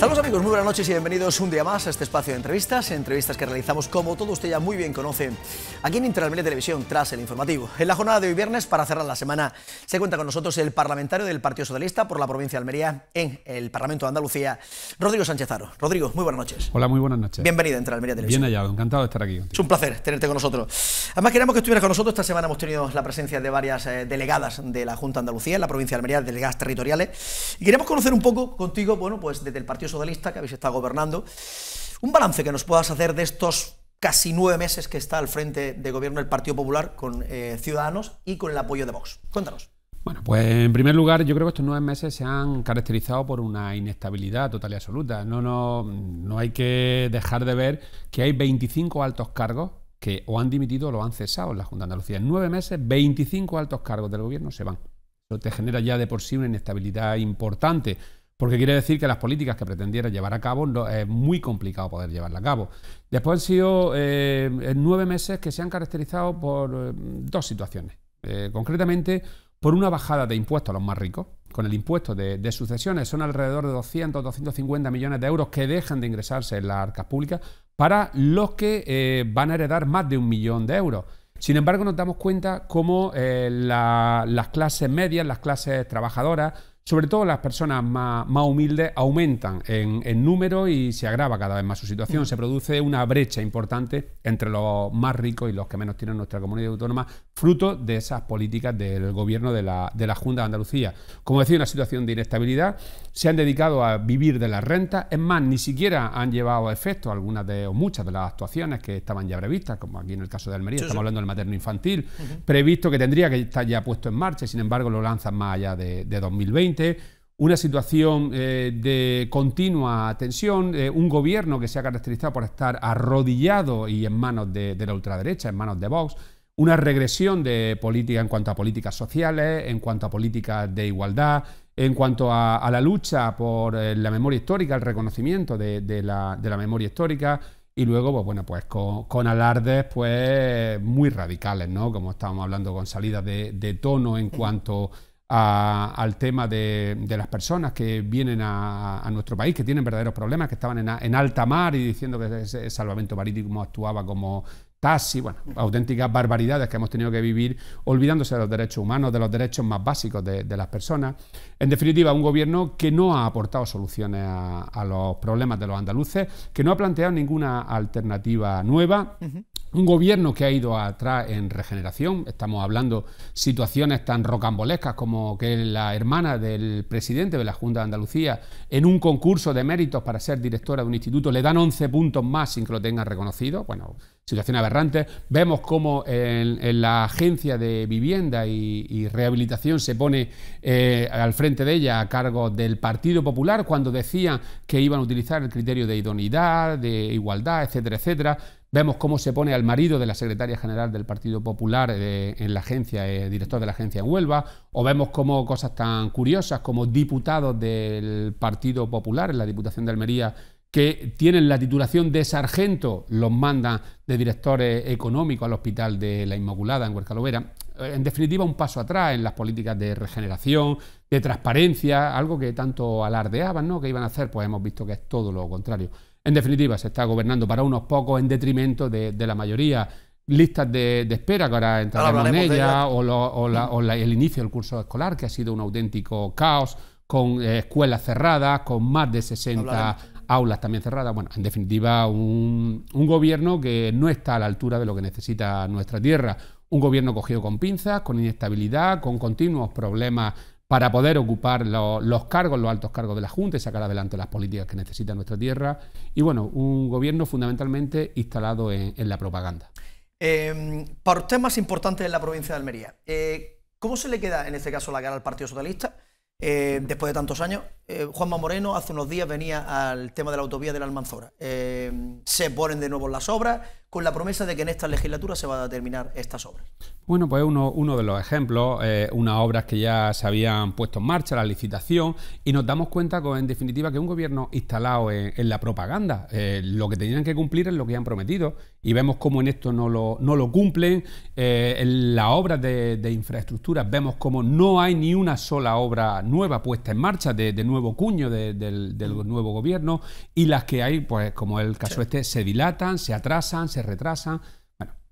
Saludos amigos, muy buenas noches y bienvenidos un día más a este espacio de entrevistas, entrevistas que realizamos como todo usted ya muy bien conoce aquí en Interalmería Televisión tras el informativo. En la jornada de hoy viernes, para cerrar la semana, se cuenta con nosotros el parlamentario del Partido Socialista por la provincia de Almería en el Parlamento de Andalucía, Rodrigo Sánchez Aro. Rodrigo, muy buenas noches. Hola, muy buenas noches. Bienvenido a Interalmería Televisión. Bien hallado, encantado de estar aquí. Es un placer tenerte con nosotros. Además queremos que estuvieras con nosotros, esta semana hemos tenido la presencia de varias eh, delegadas de la Junta de Andalucía, en la provincia de Almería, delegadas territoriales, y queremos conocer un poco contigo, bueno, pues desde el Partido socialista que habéis estado gobernando. Un balance que nos puedas hacer de estos casi nueve meses que está al frente de gobierno el Partido Popular con eh, Ciudadanos y con el apoyo de Vox. Cuéntanos. Bueno, pues en primer lugar, yo creo que estos nueve meses se han caracterizado por una inestabilidad total y absoluta. No, no, no hay que dejar de ver que hay 25 altos cargos que o han dimitido o lo han cesado en la Junta de Andalucía. En nueve meses, 25 altos cargos del gobierno se van. Eso te genera ya de por sí una inestabilidad importante. Porque quiere decir que las políticas que pretendiera llevar a cabo es muy complicado poder llevarlas a cabo. Después han sido eh, nueve meses que se han caracterizado por eh, dos situaciones. Eh, concretamente, por una bajada de impuestos a los más ricos. Con el impuesto de, sucesiones son alrededor de 200, 250 millones de euros que dejan de ingresarse en las arcas públicas para los que van a heredar más de un millón de euros. Sin embargo, nos damos cuenta cómo las clases medias, las clases trabajadoras, sobre todo las personas más, humildes, aumentan en, número y se agrava cada vez más su situación. Se produce una brecha importante entre los más ricos y los que menos tienen nuestra comunidad autónoma, fruto de esas políticas del gobierno de la, Junta de Andalucía. Como decía, una situación de inestabilidad. Se han dedicado a vivir de las rentas. Es más, ni siquiera han llevado a efecto algunas de, o muchas de las actuaciones que estaban ya previstas, como aquí en el caso de Almería, estamos hablando del materno infantil, previsto que tendría que estar ya puesto en marcha, sin embargo lo lanzan más allá de 2020 una situación eh, de continua tensión, eh, un gobierno que se ha caracterizado por estar arrodillado y en manos de, la ultraderecha, en manos de Vox, una regresión de política en cuanto a políticas sociales, en cuanto a políticas de igualdad, en cuanto a, la lucha por eh, la memoria histórica, el reconocimiento de, la, memoria histórica. Y luego, pues bueno, pues con, alardes pues muy radicales, ¿no? Como estábamos hablando, con salidas de, tono en cuanto al tema de, las personas que vienen a, nuestro país, que tienen verdaderos problemas, que estaban en, alta mar y diciendo que ese salvamento marítimo actuaba como taxi, bueno, auténticas barbaridades que hemos tenido que vivir olvidándose de los derechos humanos, de los derechos más básicos de, las personas. En definitiva, un gobierno que no ha aportado soluciones a, los problemas de los andaluces, que no ha planteado ninguna alternativa nueva. Un gobierno que ha ido atrás en regeneración, estamos hablando situaciones tan rocambolescas como que la hermana del presidente de la Junta de Andalucía, en un concurso de méritos para ser directora de un instituto, le dan 11 puntos más sin que lo tengan reconocido. Bueno, situación aberrante. Vemos cómo en, la agencia de vivienda y, rehabilitación se pone eh, al frente de ella a cargo del Partido Popular cuando decían que iban a utilizar el criterio de idoneidad, de igualdad, etcétera, etcétera Vemos cómo se pone al marido de la secretaria general del Partido Popular eh, en la agencia, eh, director de la agencia en Huelva, o vemos cómo cosas tan curiosas como diputados del Partido Popular en la Diputación de Almería que tienen la titulación de sargento, los mandan de directores económicos al Hospital de la Inmaculada en Lovera. Eh, en definitiva, un paso atrás en las políticas de regeneración, de transparencia, algo que tanto alardeaban, ¿no? que iban a hacer, pues hemos visto que es todo lo contrario. En definitiva, se está gobernando para unos pocos en detrimento de, la mayoría. Listas de, espera, que ahora entraremos en ella, o, el inicio del curso escolar, que ha sido un auténtico caos, con eh, escuelas cerradas, con más de 60 aulas también cerradas. Bueno, en definitiva, un, un, gobierno que no está a la altura de lo que necesita nuestra tierra. Un gobierno cogido con pinzas, con inestabilidad, con continuos problemas para poder ocupar los, cargos, los altos cargos de la Junta y sacar adelante las políticas que necesita nuestra tierra. Y bueno, un gobierno fundamentalmente instalado en, la propaganda. Em, para usted más importante en la provincia de Almería, eh, ¿cómo se le queda en este caso la cara al Partido Socialista? Eh, después de tantos años, eh, Juanma Moreno hace unos días venía al tema de la autovía de la Almanzora. se ponen de nuevo las obras, con la promesa de que en esta legislatura se van a terminar estas obras. Bueno, pues uno, uno de los ejemplos, eh, unas obras que ya se habían puesto en marcha, la licitación, y nos damos cuenta, en definitiva, que un gobierno instalado en, la propaganda, eh, lo que tenían que cumplir es lo que han prometido, y vemos cómo en esto no lo, no lo cumplen, eh, en las obras de, infraestructuras vemos cómo no hay ni una sola obra nueva puesta en marcha, de, nuevo cuño del, nuevo gobierno, y las que hay, pues como el caso este, se dilatan, se atrasan, se retrasa,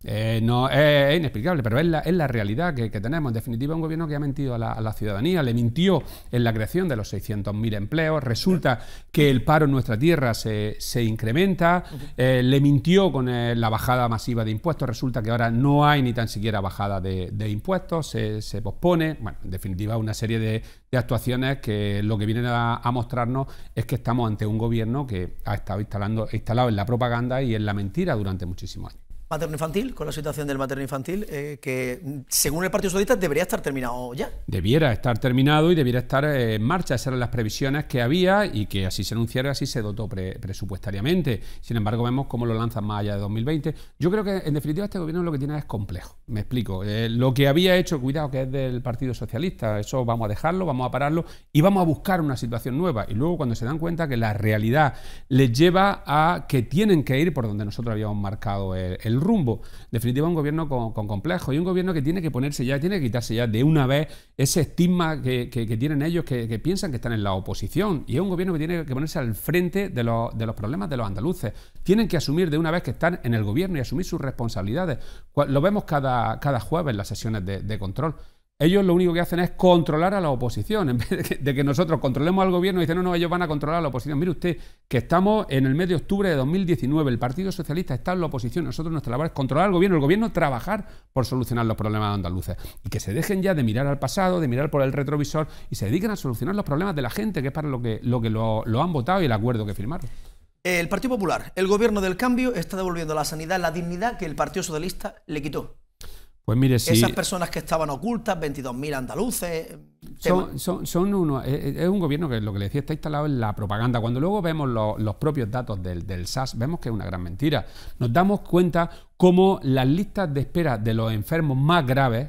eh, no, eh, es, inexplicable, pero es la, realidad que, tenemos. En definitiva, un gobierno que ha mentido a la, ciudadanía, le mintió en la creación de los 600.000 empleos, resulta que el paro en nuestra tierra se, incrementa, eh, le mintió con la bajada masiva de impuestos, resulta que ahora no hay ni tan siquiera bajada de, impuestos, se, pospone, bueno, en definitiva, una serie de, actuaciones que lo que vienen a, mostrarnos es que estamos ante un gobierno que ha estado instalando, instalado en la propaganda y en la mentira durante muchísimos años materno infantil, con la situación del materno infantil, eh, que mm, según el Partido Socialista debería estar terminado ya. Debiera estar terminado y debiera estar eh, en marcha. Esas eran las previsiones que había y que así se anunciara, así se dotó presupuestariamente. Sin embargo, vemos cómo lo lanzan más allá de 2020. Yo creo que, en definitiva, este gobierno lo que tiene es complejo. Me explico. Eh, lo que había hecho, cuidado, que es del Partido Socialista, eso vamos a dejarlo, vamos a pararlo y vamos a buscar una situación nueva. Y luego, cuando se dan cuenta que la realidad les lleva a que tienen que ir por donde nosotros habíamos marcado el rumbo. En definitiva, un gobierno con, complejo y un gobierno que tiene que ponerse ya, tiene que quitarse ya de una vez ese estigma que, tienen ellos, que, piensan que están en la oposición. Y es un gobierno que tiene que ponerse al frente de los, problemas de los andaluces. Tienen que asumir de una vez que están en el gobierno y asumir sus responsabilidades. Lo vemos cada, cada jueves en las sesiones de control ellos lo único que hacen es controlar a la oposición. En vez de que, nosotros controlemos al gobierno, dicen, no, no, ellos van a controlar a la oposición. Mire usted, que estamos en el mes de octubre de 2019, el Partido Socialista está en la oposición, nosotros nuestra labor es controlar al gobierno, el gobierno trabajar por solucionar los problemas de Andalucía. Y que se dejen ya de mirar al pasado, de mirar por el retrovisor y se dediquen a solucionar los problemas de la gente, que es para lo que lo, que lo, han votado y el acuerdo que firmaron. El Partido Popular, el gobierno del cambio, está devolviendo la sanidad la dignidad que el Partido Socialista le quitó. Pues mire, Esas personas que estaban ocultas, 22.000 andaluces. Eh, son, eh, eh, es, un gobierno que lo que le decía está instalado en la propaganda. Cuando luego vemos los propios datos del, del SAS, vemos que es una gran mentira. Nos damos cuenta como las listas de espera de los enfermos más graves, eh,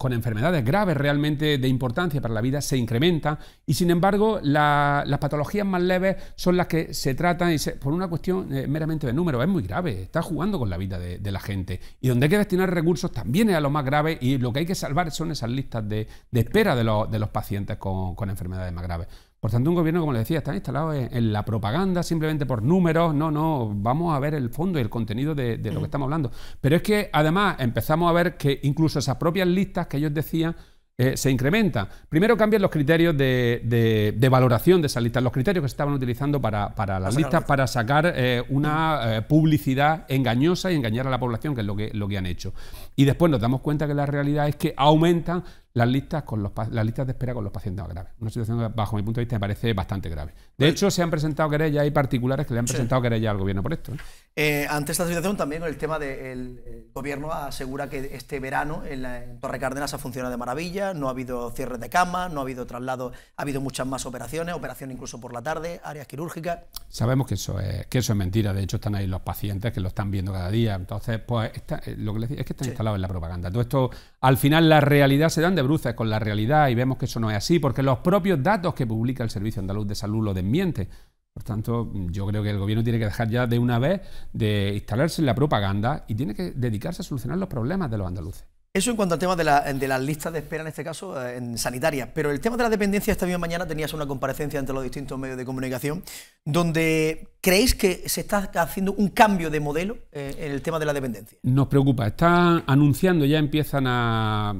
con, enfermedades graves realmente de importancia para la vida, se incrementan y sin embargo las patologías más leves son las que se tratan y por una cuestión eh, meramente de número. Es muy grave, está jugando con la vida de, la gente. Y donde hay que destinar recursos también es a lo más grave y lo que hay que salvar son esas listas de, espera de, los pacientes con enfermedades más graves. Por tanto, un gobierno, como les decía, está instalado en, la propaganda simplemente por números. No, no, vamos a ver el fondo y el contenido de, lo que mm. estamos hablando. Pero es que además empezamos a ver que incluso esas propias listas que ellos decían eh, se incrementan. Primero cambian los criterios de, valoración de esas listas, los criterios que se estaban utilizando para, las listas, para sacar eh, una mm. eh, publicidad engañosa y engañar a la población, que es lo que, lo que han hecho. Y después nos damos cuenta que la realidad es que aumentan las listas, con las de espera con los pacientes más graves. Una situación que, bajo mi punto de vista, me parece bastante grave. De hecho, se han presentado querellas, hay particulares que le han presentado querellas al gobierno por esto. ¿eh? Eh, ante esta situación, también el tema del gobierno asegura que este verano en, la, Torre Cárdenas ha funcionado de maravilla, no ha habido cierres de camas, no ha habido traslado ha habido muchas más operaciones, operaciones incluso por la tarde, áreas quirúrgicas. Sabemos que eso es, que eso es mentira, de hecho están ahí los pacientes que lo están viendo cada día. Entonces, pues eh, lo que les digo es que están instalados en la propaganda. Todo esto, al final, la realidad se dan de con la realidad y vemos que eso no es así, porque los propios datos que publica el Servicio Andaluz de Salud lo desmienten. Por tanto, yo creo que el gobierno tiene que dejar ya de una vez de instalarse en la propaganda y tiene que dedicarse a solucionar los problemas de los andaluces. Eso en cuanto al tema de, las listas de espera, en este caso, eh, en sanitaria. Pero el tema de la dependencia, esta misma mañana tenías una comparecencia entre los distintos medios de comunicación, donde creéis que se está haciendo un cambio de modelo eh, en el tema de la dependencia. Nos preocupa. Están anunciando, ya empiezan a,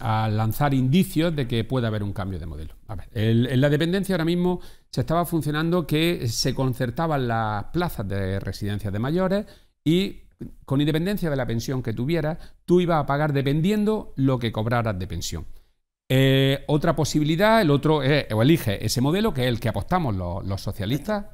lanzar indicios de que puede haber un cambio de modelo. A ver, en la dependencia ahora mismo se estaba funcionando que se concertaban las plazas de residencias de mayores y con independencia de la pensión que tuvieras, tú ibas a pagar dependiendo lo que cobraras de pensión. Eh, otra posibilidad, el otro, eh, o elige ese modelo, que es el que apostamos los, socialistas,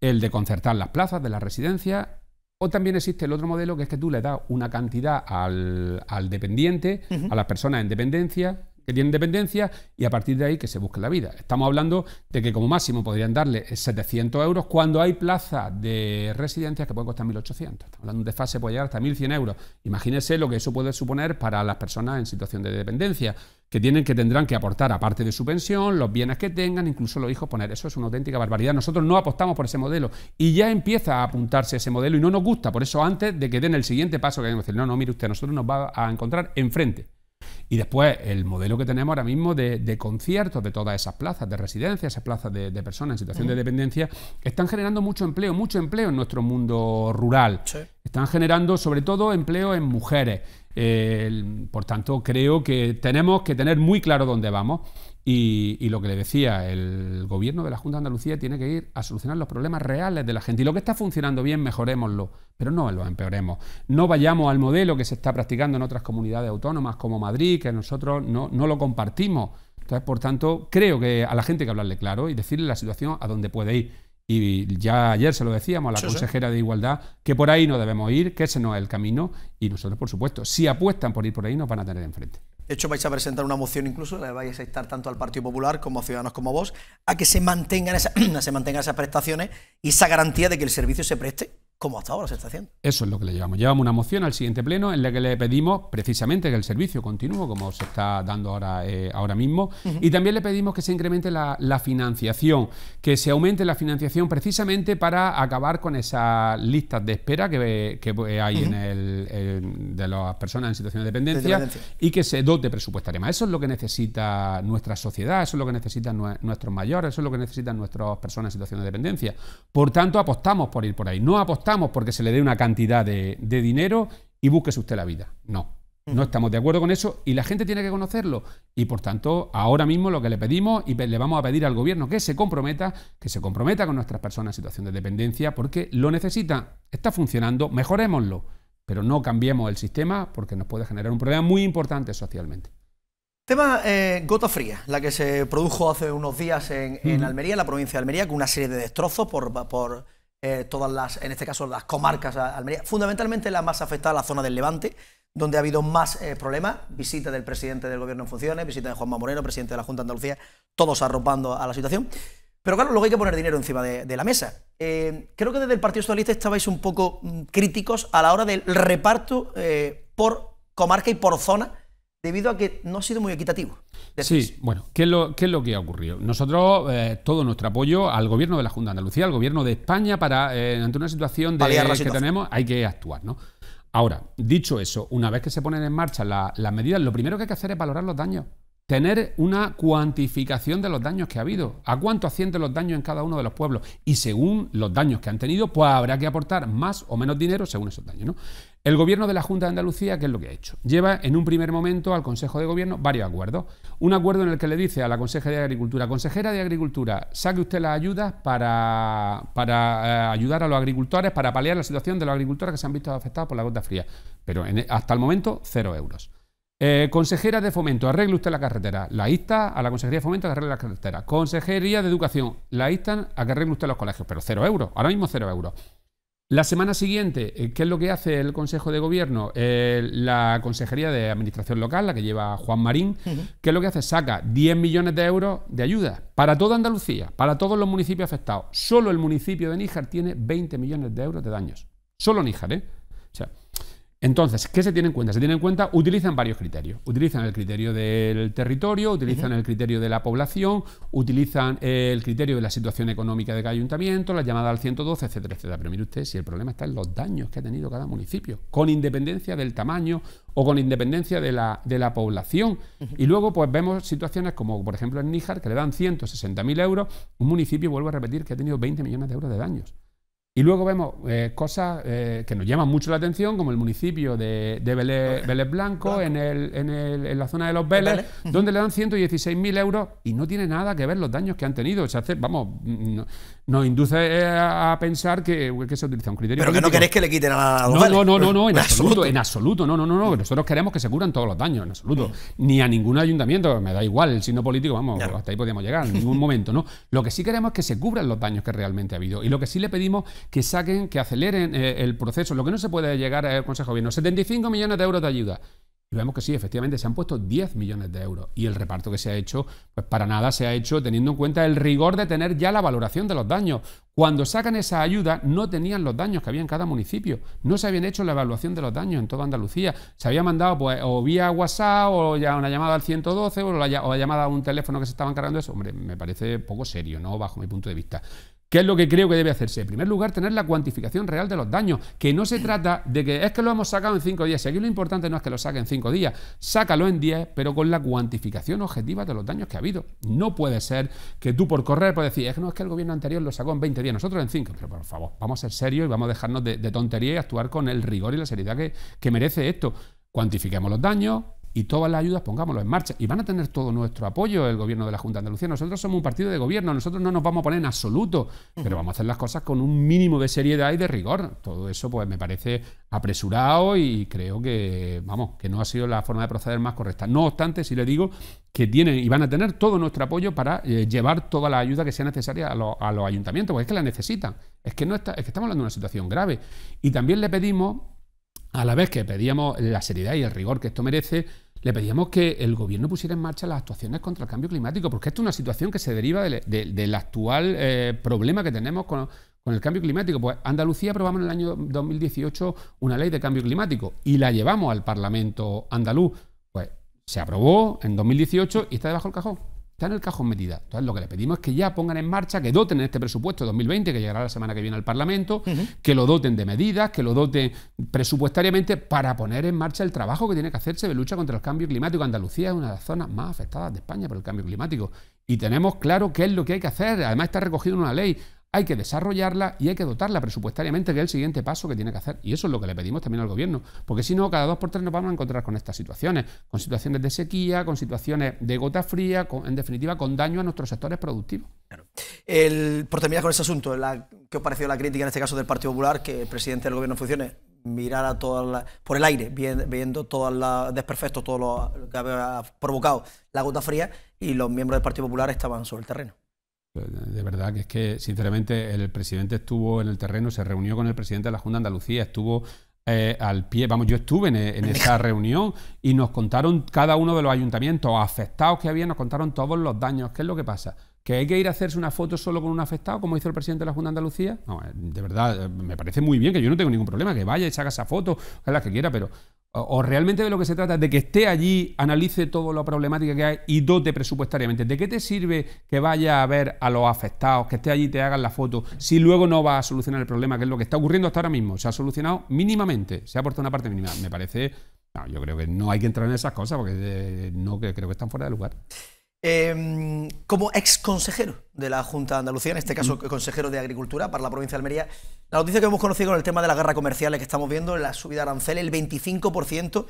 el de concertar las plazas de la residencia o también existe el otro modelo, que es que tú le das una cantidad al, dependiente, a las personas en dependencia, que tienen dependencia y a partir de ahí que se busque la vida. Estamos hablando de que como máximo podrían darle 700 euros cuando hay plaza de residencias que pueden costar 1.800. Estamos hablando de fase puede llegar hasta 1.100 euros. Imagínense lo que eso puede suponer para las personas en situación de dependencia, que tienen que tendrán que aportar aparte de su pensión, los bienes que tengan, incluso los hijos poner. Eso es una auténtica barbaridad. Nosotros no apostamos por ese modelo y ya empieza a apuntarse ese modelo y no nos gusta. Por eso antes de que den el siguiente paso que que decir, no, no, mire usted, nosotros nos va a encontrar enfrente y después el modelo que tenemos ahora mismo de, conciertos, de todas esas plazas, de residencia, esas plazas de, personas en situación de dependencia, están generando mucho empleo, mucho empleo en nuestro mundo rural. Están generando sobre todo empleo en mujeres por tanto, creo que tenemos que tener muy claro dónde vamos. Y, lo que le decía, el gobierno de la Junta de Andalucía tiene que ir a solucionar los problemas reales de la gente. Y lo que está funcionando bien, mejorémoslo, pero no lo empeoremos. No vayamos al modelo que se está practicando en otras comunidades autónomas como Madrid, que nosotros no, no lo compartimos. Entonces, por tanto, creo que a la gente hay que hablarle claro y decirle la situación a dónde puede ir. Y ya ayer se lo decíamos a la consejera de Igualdad que por ahí no debemos ir, que ese no es el camino. Y nosotros, por supuesto, si apuestan por ir por ahí, nos van a tener enfrente. De hecho, vais a presentar una moción incluso, la vais a instar tanto al Partido Popular como a Ciudadanos como vos, a que se mantengan, se mantengan esas prestaciones y esa garantía de que el servicio se preste como hasta ahora se está haciendo. Eso es lo que le llevamos. Llevamos una moción al siguiente pleno en la que le pedimos precisamente que el servicio continúe como se está dando ahora, eh, ahora mismo y también le pedimos que se incremente la, financiación, que se aumente la financiación precisamente para acabar con esas listas de espera que, eh, hay en el, de las personas en situación de dependencia, y que se dote presupuestaria Eso es lo que necesita nuestra sociedad, eso es lo que necesitan nuestros mayores, eso es lo que necesitan nuestras personas en situación de dependencia. Por tanto, apostamos por ir por ahí. No apostamos porque se le dé una cantidad de, dinero y búsquese usted la vida. No, no estamos de acuerdo con eso y la gente tiene que conocerlo. Y por tanto, ahora mismo lo que le pedimos y le vamos a pedir al gobierno que se comprometa, que se comprometa con nuestras personas en situación de dependencia porque lo necesita, está funcionando, mejorémoslo, pero no cambiemos el sistema porque nos puede generar un problema muy importante socialmente. Tema eh, gota fría, la que se produjo hace unos días en, Almería, en la provincia de Almería, con una serie de destrozos por eh, todas las, en este caso, las comarcas Almería, fundamentalmente la más afectada, la zona del Levante, donde ha habido más eh, problemas, visita del presidente del gobierno en funciones, visita de Juanma Moreno, presidente de la Junta de Andalucía, todos arropando a la situación. Pero claro, luego hay que poner dinero encima de, la mesa. Eh, creo que desde el Partido Socialista estabais un poco mm, críticos a la hora del reparto por comarca y por zona debido a que no ha sido muy equitativo. Sí, bueno, ¿qué es, lo, ¿qué es, lo, que ha ocurrido? Nosotros, eh, todo nuestro apoyo al gobierno de la Junta de Andalucía, al gobierno de España, para eh, ante una situación de, la que tenemos, hay que actuar, ¿no? Ahora, dicho eso, una vez que se ponen en marcha las medidas, lo primero que hay que hacer es valorar los daños tener una cuantificación de los daños que ha habido, a cuánto ascienden los daños en cada uno de los pueblos. Y según los daños que han tenido, pues habrá que aportar más o menos dinero según esos daños. El gobierno de la Junta de Andalucía, ¿qué es lo que ha hecho? Lleva en un primer momento al Consejo de Gobierno varios acuerdos. Un acuerdo en el que le dice a la consejera de Agricultura, consejera de Agricultura, saque usted las ayudas para, para eh, ayudar a los agricultores, para paliar la situación de los agricultores que se han visto afectados por la gota fría. Pero e, hasta el momento, cero euros. Eh, consejera de Fomento, arregle usted la carretera. La insta a la Consejería de Fomento a que arregle la carretera. Consejería de Educación, la instan a que arregle usted los colegios, pero cero euros. Ahora mismo cero euros. La semana siguiente, eh, ¿qué es lo que hace el Consejo de Gobierno? Eh, la Consejería de Administración Local, la que lleva Juan Marín, ¿qué es lo que hace? Saca 10 millones de euros de ayuda para toda Andalucía, para todos los municipios afectados. Solo el municipio de Níjar tiene 20 millones de euros de daños. Solo Níjar, ¿eh? Entonces, ¿qué se tiene en cuenta? Se tiene en cuenta, utilizan varios criterios. Utilizan el criterio del territorio, utilizan el criterio de la población, utilizan el criterio de la situación económica de cada ayuntamiento, la llamada al 112, etcétera, etcétera. Pero mire usted, si el problema está en los daños que ha tenido cada municipio, con independencia del tamaño o con independencia de la, población. Y luego, pues vemos situaciones como, por ejemplo, en Níjar, que le dan 160.000 euros, un municipio, vuelvo a repetir, que ha tenido 20 millones de euros de daños. Y luego vemos eh, cosas eh, que nos llaman mucho la atención, como el municipio de, Vélez, Blanco, En, la zona de los Vélez, donde le dan 116.000 euros y no tiene nada que ver los daños que han tenido. vamos, mm, nos induce eh, a pensar eh, que, se utiliza un criterio. Pero que no queréis que le quiten a la no, no, no, en, absoluto, en absoluto, no, no, no, no. Nosotros queremos que se cubran todos los daños, en absoluto. Mm. Ni a ningún ayuntamiento, me da igual el signo político, vamos, hasta ahí podíamos llegar, en ningún momento, ¿no? Lo que sí queremos es que se cubran los daños que realmente ha habido. Y lo que sí le pedimos que saquen, que aceleren eh, el proceso. Lo que no se puede llegar al Consejo de Gobierno, 75 millones de euros de ayuda vemos que sí, efectivamente se han puesto 10 millones de euros. Y el reparto que se ha hecho, pues para nada se ha hecho teniendo en cuenta el rigor de tener ya la valoración de los daños. Cuando sacan esa ayuda no tenían los daños que había en cada municipio. No se habían hecho la evaluación de los daños en toda Andalucía. Se había mandado pues, o vía WhatsApp o ya una llamada al 112 o la, llamada a un teléfono que se estaban cargando eso. Hombre, me parece poco serio, ¿no? Bajo mi punto de vista. ¿Qué es lo que creo que debe hacerse? En primer lugar, tener la cuantificación real de los daños, que no se trata de que es que lo hemos sacado en cinco días. Si aquí lo importante no es que lo saque en cinco días, sácalo en diez, pero con la cuantificación objetiva de los daños que ha habido. No puede ser que tú por correr puedas decir, es que no es que el gobierno anterior lo sacó en 20 días, nosotros en cinco. Pero por favor, vamos a ser serios y vamos a dejarnos de, tontería y actuar con el rigor y la seriedad que merece esto. Cuantifiquemos los daños, y todas las ayudas pongámoslo en marcha. Y van a tener todo nuestro apoyo el gobierno de la Junta de Andalucía. Nosotros somos un partido de gobierno, nosotros no nos vamos a poner en absoluto, pero vamos a hacer las cosas con un mínimo de seriedad y de rigor. Todo eso pues me parece apresurado y creo que, vamos, que no ha sido la forma de proceder más correcta. No obstante, si le digo que tienen y van a tener todo nuestro apoyo para eh, llevar toda la ayuda que sea necesaria a, los ayuntamientos, porque es que la necesitan. Es que, no es que estamos hablando de una situación grave. Y también le pedimos, a la vez que pedíamos la seriedad y el rigor que esto merece, le pedíamos que el gobierno pusiera en marcha las actuaciones contra el cambio climático, porque esto es una situación que se deriva del actual eh, problema que tenemos con, con el cambio climático. Pues Andalucía aprobamos en el año 2018 una ley de cambio climático y la llevamos al Parlamento andaluz. Pues se aprobó en 2018 y está debajo del cajón en el cajón metida. Entonces, lo que le pedimos es que ya pongan en marcha, que doten en este presupuesto 2020, que llegará la semana que viene al Parlamento, que lo doten de medidas, que lo doten presupuestariamente para poner en marcha el trabajo que tiene que hacerse de lucha contra el cambio climático. Andalucía es una de las zonas más afectadas de España por el cambio climático y tenemos claro qué es lo que hay que hacer. Además está recogido en una ley hay que desarrollarla y hay que dotarla presupuestariamente, que es el siguiente paso que tiene que hacer. Y eso es lo que le pedimos también al gobierno, porque si no, cada dos por tres nos vamos a encontrar con estas situaciones, con situaciones de sequía, con situaciones de gota fría, con, en definitiva, con daño a nuestros sectores productivos. El, por terminar con este asunto, la, ¿qué os pareció la crítica en este caso del Partido Popular que el presidente del gobierno funcione? mirar a todas por el aire, viendo todos los desperfectos, todo lo que había provocado la gota fría, y los miembros del Partido Popular estaban sobre el terreno. De verdad que es que, sinceramente, el presidente estuvo en el terreno, se reunió con el presidente de la Junta de Andalucía, estuvo eh, al pie, vamos, yo estuve en, esa reunión y nos contaron cada uno de los ayuntamientos afectados que había, nos contaron todos los daños. ¿Qué es lo que pasa? ¿Que hay que ir a hacerse una foto solo con un afectado, como hizo el presidente de la Junta de Andalucía? No, eh, de verdad, eh, me parece muy bien, que yo no tengo ningún problema, que vaya y se haga esa foto, es la que quiera, pero o realmente de lo que se trata es de que esté allí, analice toda la problemática que hay y dote presupuestariamente. ¿De qué te sirve que vaya a ver a los afectados, que esté allí y te hagan la foto, si luego no va a solucionar el problema, que es lo que está ocurriendo hasta ahora mismo? Se ha solucionado mínimamente, se ha aportado una parte mínima. Me parece, no, yo creo que no hay que entrar en esas cosas porque eh, no creo que están fuera de lugar. Em, como ex consejero de la Junta de Andalucía, en este caso mm. consejero de Agricultura para la provincia de Almería, la noticia que hemos conocido con el tema de la guerra comercial que estamos viendo, la subida de arancel, el 25%,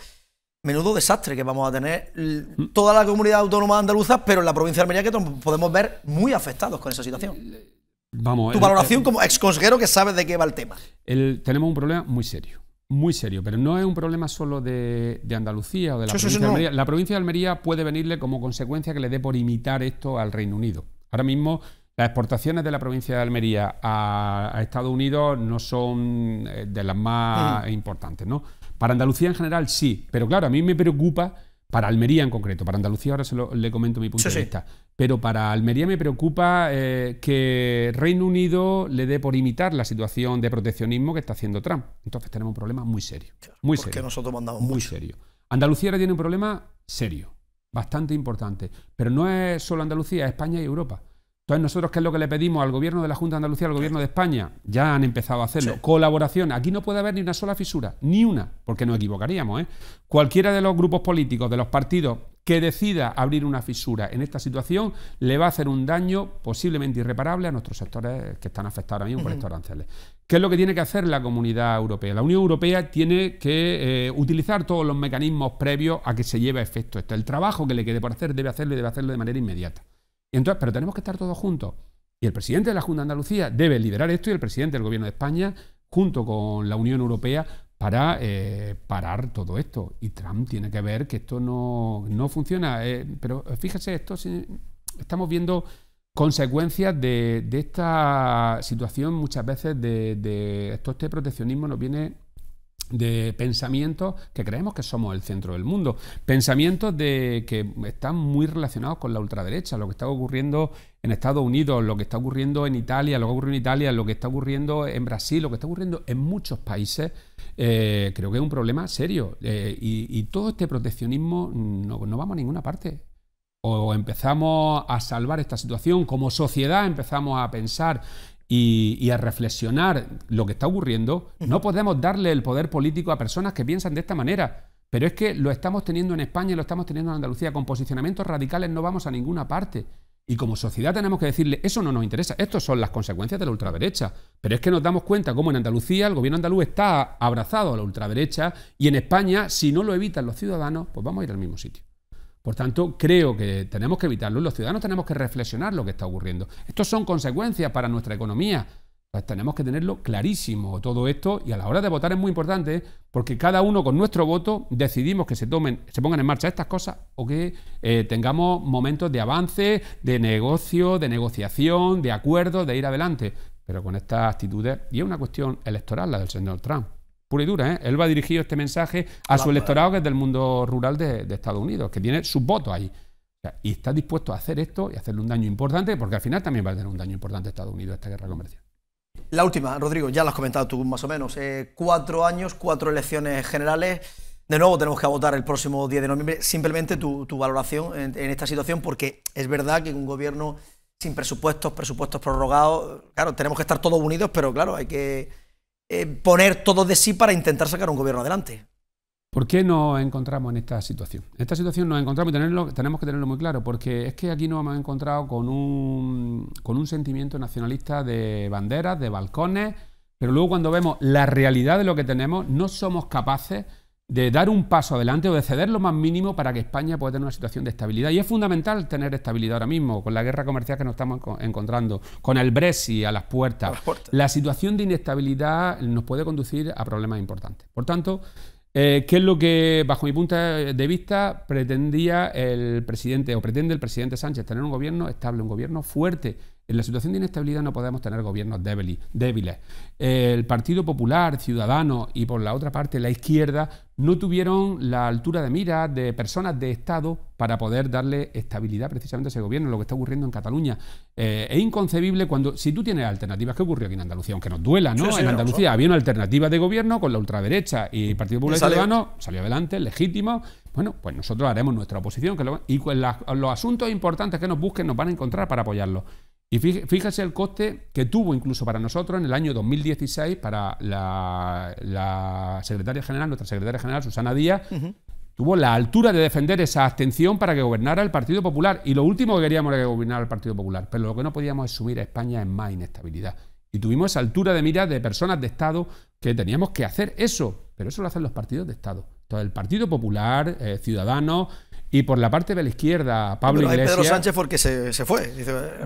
menudo desastre que vamos a tener mm. toda la comunidad autónoma andaluza, pero en la provincia de Almería que podemos ver muy afectados con esa situación. Vamos, tu valoración como ex consejero que sabes de qué va el tema. tenemos un problema muy serio muy serio, pero no es un problema solo de, Andalucía o de la provincia de Almería. La provincia de Almería puede venirle como consecuencia que le dé por imitar esto al Reino Unido. Ahora mismo las exportaciones de la provincia de Almería a, Estados Unidos no son eh, de las más mm. importantes, ¿no? Para Andalucía en general sí, pero claro, a mí me preocupa para Almería en concreto, para Andalucía ahora se lo, le comento mi punto de vista pero para Almería me preocupa eh, que Reino Unido le dé por imitar la situación de proteccionismo que está haciendo Trump. Entonces tenemos un problema muy serio. Muy Porque nosotros mandamos Muy serio. Andalucía ahora tiene un problema serio, bastante importante. Pero no es solo Andalucía, es España y Europa. Entonces, nosotros, ¿qué es lo que le pedimos al gobierno de la Junta de Andalucía, al gobierno de España? Ya han empezado a hacerlo. Colaboración. Aquí no puede haber ni una sola fisura, ni una, porque nos equivocaríamos. ¿eh? Cualquiera de los grupos políticos, de los partidos que decida abrir una fisura en esta situación, le va a hacer un daño posiblemente irreparable a nuestros sectores que están afectados ahora mismo por estos aranceles. ¿Qué es lo que tiene que hacer la comunidad europea? La Unión Europea tiene que eh, utilizar todos los mecanismos previos a que se lleve a efecto esto. El trabajo que le quede por hacer debe hacerlo y debe hacerlo de manera inmediata pero tenemos que estar todos juntos. Y el presidente de la Junta de Andalucía debe liderar esto y el presidente del Gobierno de España, junto con la Unión Europea, para eh, parar todo esto. Y Trump tiene que ver que esto no, funciona. Eh, pero fíjese, esto estamos viendo consecuencias de, esta situación muchas veces de, de, este proteccionismo nos viene de pensamientos que creemos que somos el centro del mundo, pensamientos de que están muy relacionados con la ultraderecha, lo que está ocurriendo en Estados Unidos, lo que está ocurriendo en Italia, lo que ocurre en Italia, lo que está ocurriendo en Brasil, lo que está ocurriendo en muchos países, eh, creo que es un problema serio. Eh, y, todo este proteccionismo no, no vamos a ninguna parte o empezamos a salvar esta situación, como sociedad empezamos a pensar y, a reflexionar lo que está ocurriendo, no podemos darle el poder político a personas que piensan de esta manera. Pero es que lo estamos teniendo en España y lo estamos teniendo en Andalucía. Con posicionamientos radicales no vamos a ninguna parte. Y como sociedad tenemos que decirle, eso no nos interesa, estas son las consecuencias de la ultraderecha. Pero es que nos damos cuenta cómo en Andalucía el gobierno andaluz está abrazado a la ultraderecha y en España, si no lo evitan los ciudadanos, pues vamos a ir al mismo sitio. Por tanto, creo que tenemos que evitarlo. Los ciudadanos tenemos que reflexionar lo que está ocurriendo. Estos son consecuencias para nuestra economía. Pues tenemos que tenerlo clarísimo todo esto y a la hora de votar es muy importante porque cada uno con nuestro voto decidimos que se tomen, se pongan en marcha estas cosas o que eh, tengamos momentos de avance, de negocio, de negociación, de acuerdo, de ir adelante. Pero con estas actitudes, y es una cuestión electoral la del señor Trump. ¿eh? Él va dirigido este mensaje a su electorado que es del mundo rural de, Estados Unidos, que tiene sus votos ahí. y está dispuesto a hacer esto y hacerle un daño importante, porque al final también va a tener un daño importante a Estados Unidos esta guerra comercial. La última, Rodrigo, ya la has comentado tú más o menos. Eh, cuatro años, cuatro elecciones generales. De nuevo tenemos que votar el próximo 10 de noviembre. Simplemente tu, valoración en, esta situación, porque es verdad que un gobierno sin presupuestos, presupuestos prorrogados, claro, tenemos que estar todos unidos, pero claro, hay que eh, poner todo de sí para intentar sacar un gobierno adelante. ¿Por qué nos encontramos en esta situación? En esta situación nos encontramos y tenemos que tenerlo muy claro, porque es que aquí nos hemos encontrado con con un sentimiento nacionalista de banderas, de balcones, pero luego cuando vemos la realidad de lo que tenemos, no somos capaces de dar un paso adelante o de ceder lo más mínimo para que España pueda tener una situación de estabilidad. Y es fundamental tener estabilidad ahora mismo, con la guerra comercial que nos estamos encontrando, con el Brexit a las puertas. La situación de inestabilidad nos puede conducir a problemas importantes. Por tanto, eh, ¿qué es lo que, bajo mi punto de vista, pretendía el presidente o pretende el presidente Sánchez? Tener un gobierno estable, un gobierno fuerte en la situación de inestabilidad no podemos tener gobiernos débiles. El Partido Popular, Ciudadanos y por la otra parte la izquierda no tuvieron la altura de mira de personas de Estado para poder darle estabilidad precisamente a ese gobierno, lo que está ocurriendo en Cataluña. Eh, es inconcebible cuando, si tú tienes alternativas, ¿qué ocurrió aquí en Andalucía? Aunque nos duela, ¿no? en Andalucía había una alternativa de gobierno con la ultraderecha y el Partido Popular salió. Ciudadano salió adelante, legítimo. Bueno, pues nosotros haremos nuestra oposición y con los asuntos importantes que nos busquen nos van a encontrar para apoyarlo. Y fíjese el coste que tuvo incluso para nosotros en el año 2016, para la, secretaria general, nuestra secretaria general, Susana Díaz, tuvo la altura de defender esa abstención para que gobernara el Partido Popular. Y lo último que queríamos era que gobernara el Partido Popular. Pero lo que no podíamos es subir a España en más inestabilidad. Y tuvimos esa altura de mira de personas de Estado que teníamos que hacer eso. Pero eso lo hacen los partidos de Estado. Entonces, el Partido Popular, eh, Ciudadanos, y por la parte de la izquierda, Pablo Iglesias. Pedro Sánchez porque se, fue.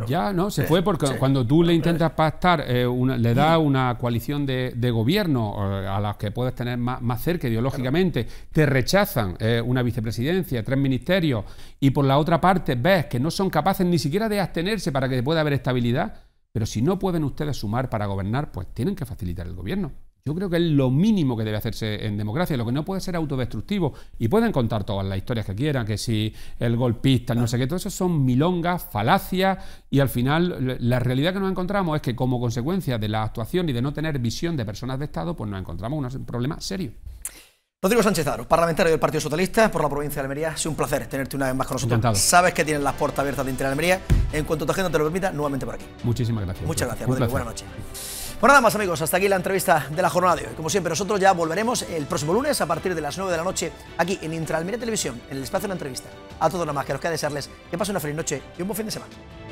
ya, no, se fue porque cuando tú le intentas pactar, eh, le das mm. una coalición de, gobierno eh, a las que puedes tener más, cerca ideológicamente, te rechazan eh, una vicepresidencia, tres ministerios, y por la otra parte ves que no son capaces ni siquiera de abstenerse para que pueda haber estabilidad. Pero si no pueden ustedes sumar para gobernar, pues tienen que facilitar el gobierno. Yo creo que es lo mínimo que debe hacerse en democracia, lo que no puede ser autodestructivo. Y pueden contar todas las historias que quieran, que si el golpista, no sé qué, todo eso son milongas, falacias, y al final la realidad que nos encontramos es que como consecuencia de la actuación y de no tener visión de personas de Estado, pues nos encontramos un problema serio. Rodrigo Sánchez Aro, parlamentario del Partido Socialista por la provincia de Almería. Es un placer tenerte una vez más con nosotros. Sabes que tienes las puertas abiertas de Interalmería. Almería. En cuanto tu agenda te lo permita, nuevamente por aquí. Muchísimas gracias. Muchas gracias, Rodrigo. Buenas noches. Bueno, nada más amigos, hasta aquí la entrevista de la jornada de hoy. Como siempre, nosotros ya volveremos el próximo lunes a partir de las 9 de la noche aquí en Intralmira Televisión, en el espacio de la entrevista. A todos nada más que los que desearles que pasen una feliz noche y un buen fin de semana.